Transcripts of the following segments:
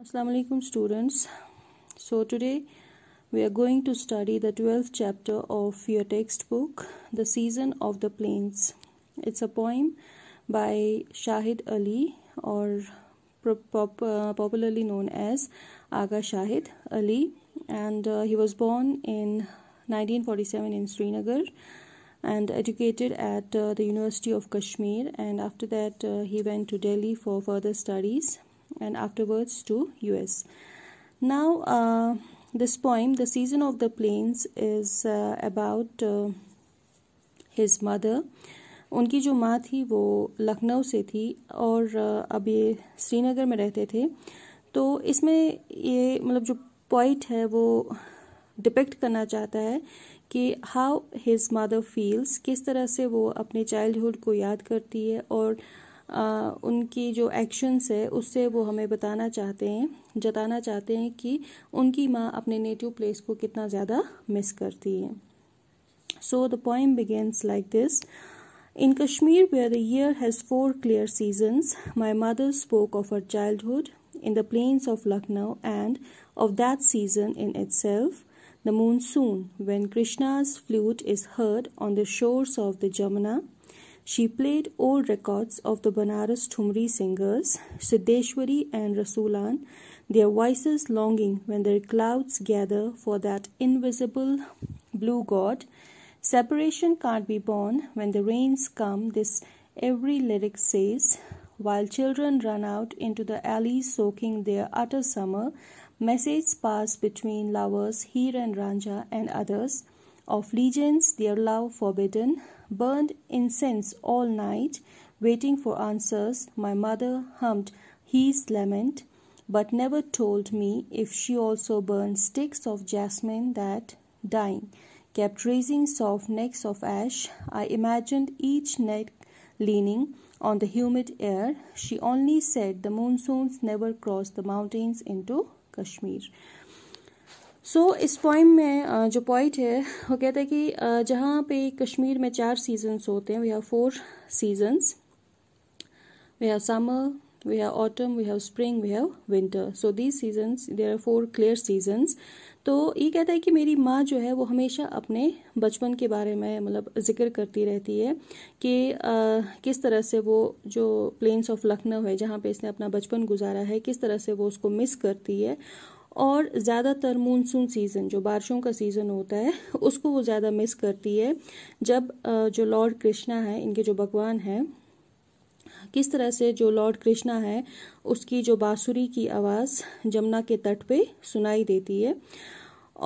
Assalamu alaikum students. So today we are going to study the 12th chapter of your textbook The Season of the Plains. It's a poem by Shahid Ali or pop, uh, popularly known as Aga Shahid Ali and uh, he was born in 1947 in Srinagar and educated at uh, the University of Kashmir and after that uh, he went to Delhi for further studies and afterwards to US. Now, uh, this poem, The Season of the Plains, is uh, about uh, his mother. उनकी जो माँ थी वो लखनऊ से थी और uh, अब ये श्रीनगर में रहते थे तो इसमें ये मतलब जो पॉइंट है वो डिपेक्ट करना चाहता है कि हाउ हिज मदर फील्स किस तरह से वो अपने चाइल्डहुड को याद करती है और uh, उनकी जो एक्शंस है उससे वो हमें बताना चाहते हैं जताना चाहते हैं कि उनकी माँ अपने नेटिव प्लेस को कितना ज़्यादा मिस करती है so the point begins like this in Kashmir where the year has four clear seasons my mother spoke of or childhood in the planes of Lucknow end of that season in it self the monsoon when Krishna's flute is heard on the shores of the Jamuna She played old records of the Banaras Tumri singers, Siddeshwari and Rasulan, their voices longing when their clouds gather for that invisible blue god. Separation can't be borne when the rains come, this every lyric says, while children run out into the alleys soaking their utter summer, messages pass between lovers, here and Ranja and others of legions, their love forbidden, burned incense all night, waiting for answers. My mother hummed his lament, but never told me if she also burned sticks of jasmine that, dying, kept raising soft necks of ash. I imagined each neck leaning on the humid air. She only said the monsoons never crossed the mountains into Kashmir. So so, इस point में जो point है वो कहता है कि जहाँ पे कश्मीर में चार सीजन्स होते हैं we have four seasons we have summer we have autumn we have spring we have winter so these seasons there are four clear seasons तो ये कहता है कि मेरी माँ जो है वो हमेशा अपने बचपन के बारे में मतलब जिक्र करती रहती है कि आ, किस तरह से वो जो प्लेन्स ऑफ लखनऊ है जहाँ पे इसने अपना बचपन गुजारा है किस तरह से वो उसको मिस करती है और ज़्यादातर मानसून सीज़न जो बारिशों का सीज़न होता है उसको वो ज़्यादा मिस करती है जब जो लॉर्ड कृष्णा है इनके जो भगवान हैं किस तरह से जो लॉर्ड कृष्णा है उसकी जो बाँसुरी की आवाज़ जमुना के तट पे सुनाई देती है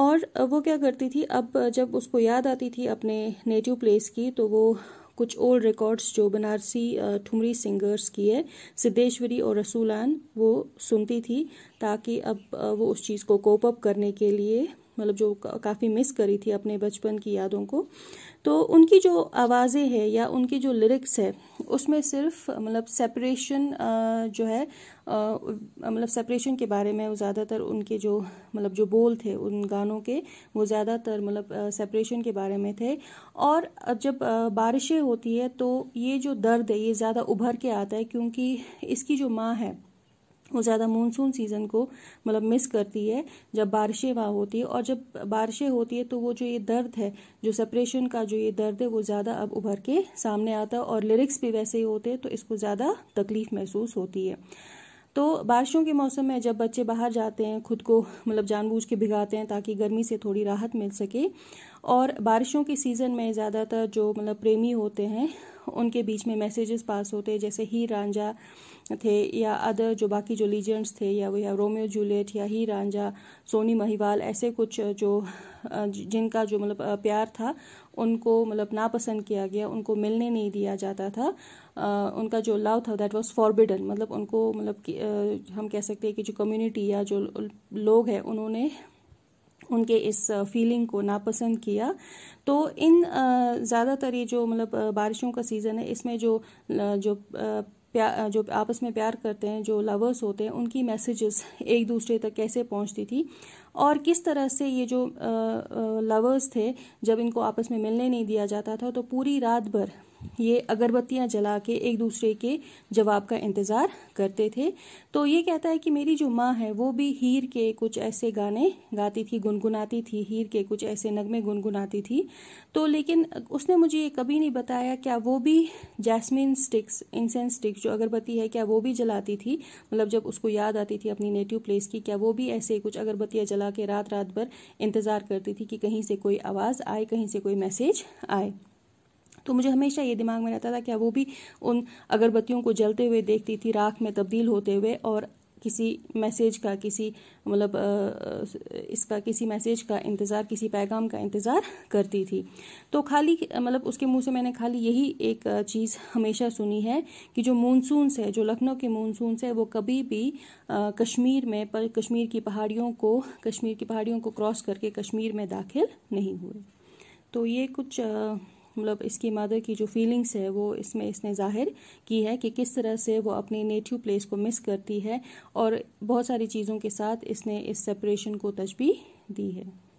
और वो क्या करती थी अब जब उसको याद आती थी अपने नेटिव प्लेस की तो वो कुछ ओल्ड रिकॉर्ड्स जो बनारसी ठुमरी सिंगर्स की है सिद्धेश्वरी और रसूलान वो सुनती थी ताकि अब वो उस चीज़ को कोप अप करने के लिए मतलब जो काफ़ी मिस करी थी अपने बचपन की यादों को तो उनकी जो आवाज़ें हैं या उनकी जो लिरिक्स है उसमें सिर्फ मतलब सेपरेशन जो है मतलब सेपरेशन के बारे में ज़्यादातर उनके जो मतलब जो बोल थे उन गानों के वो ज़्यादातर मतलब सेपरेशन के बारे में थे और जब बारिशें होती है तो ये जो दर्द है ये ज़्यादा उभर के आता है क्योंकि इसकी जो माँ है वो ज़्यादा मानसून सीज़न को मतलब मिस करती है जब बारिशें वहाँ होती है और जब बारिशें होती है तो वो जो ये दर्द है जो सेपरेशन का जो ये दर्द है वो ज़्यादा अब उभर के सामने आता है और लिरिक्स भी वैसे ही होते हैं तो इसको ज़्यादा तकलीफ महसूस होती है तो बारिशों के मौसम में जब बच्चे बाहर जाते हैं खुद को मतलब जानबूझ के भिगाते हैं ताकि गर्मी से थोड़ी राहत मिल सके और बारिशों के सीज़न में ज़्यादातर जो मतलब प्रेमी होते हैं उनके बीच में मैसेजेस पास होते जैसे ही रांझा थे या अदर जो बाकी जो लीजेंड्स थे या वो या रोमियो जूलियट या ही रांझा सोनी महिवाल ऐसे कुछ जो जिनका जो मतलब प्यार था उनको मतलब नापसंद किया गया उनको मिलने नहीं दिया जाता था आ, उनका जो लव था दैट वाज फॉरबिडन मतलब उनको मतलब हम कह सकते हैं कि जो कम्युनिटी या जो लोग हैं उन्होंने उनके इस फीलिंग को नापसंद किया तो इन ज़्यादातर ये जो मतलब बारिशों का सीज़न है इसमें जो जो जो आपस में प्यार करते हैं जो लवर्स होते हैं उनकी मैसेजेस एक दूसरे तक कैसे पहुंचती थी और किस तरह से ये जो लवर्स थे जब इनको आपस में मिलने नहीं दिया जाता था तो पूरी रात भर ये अगरबत्तियां जला के एक दूसरे के जवाब का इंतज़ार करते थे तो ये कहता है कि मेरी जो माँ है वो भी हीर के कुछ ऐसे गाने गाती थी गुनगुनाती थी हीर के कुछ ऐसे नगमे गुनगुनाती थी तो लेकिन उसने मुझे ये कभी नहीं बताया क्या वो भी जैस्मिन स्टिक्स इंसेंस स्टिक्स जो अगरबत्ती है क्या वो भी जलाती थी मतलब जब उसको याद आती थी अपनी नेटिव प्लेस की क्या वो भी ऐसे कुछ अगरबत्तियाँ जला के रात रात भर इंतज़ार करती थी कि कहीं से कोई आवाज़ आए कहीं से कोई मैसेज आए तो मुझे हमेशा ये दिमाग में रहता था क्या वो भी उन अगरबत्तियों को जलते हुए देखती थी राख में तब्दील होते हुए और किसी मैसेज का किसी मतलब इसका किसी मैसेज का इंतज़ार किसी पैगाम का इंतज़ार करती थी तो खाली मतलब उसके मुंह से मैंने खाली यही एक चीज़ हमेशा सुनी है कि जो मानसून से जो लखनऊ के मानसून से वो कभी भी कश्मीर में पर कश्मीर की पहाड़ियों को कश्मीर की पहाड़ियों को क्रॉस करके कश्मीर में दाखिल नहीं हुए तो ये कुछ मतलब इसकी मदर की जो फीलिंग्स है वो इसमें इसने जाहिर की है कि किस तरह से वो अपने नेटिव प्लेस को मिस करती है और बहुत सारी चीज़ों के साथ इसने इस सेपरेशन को तजबी दी है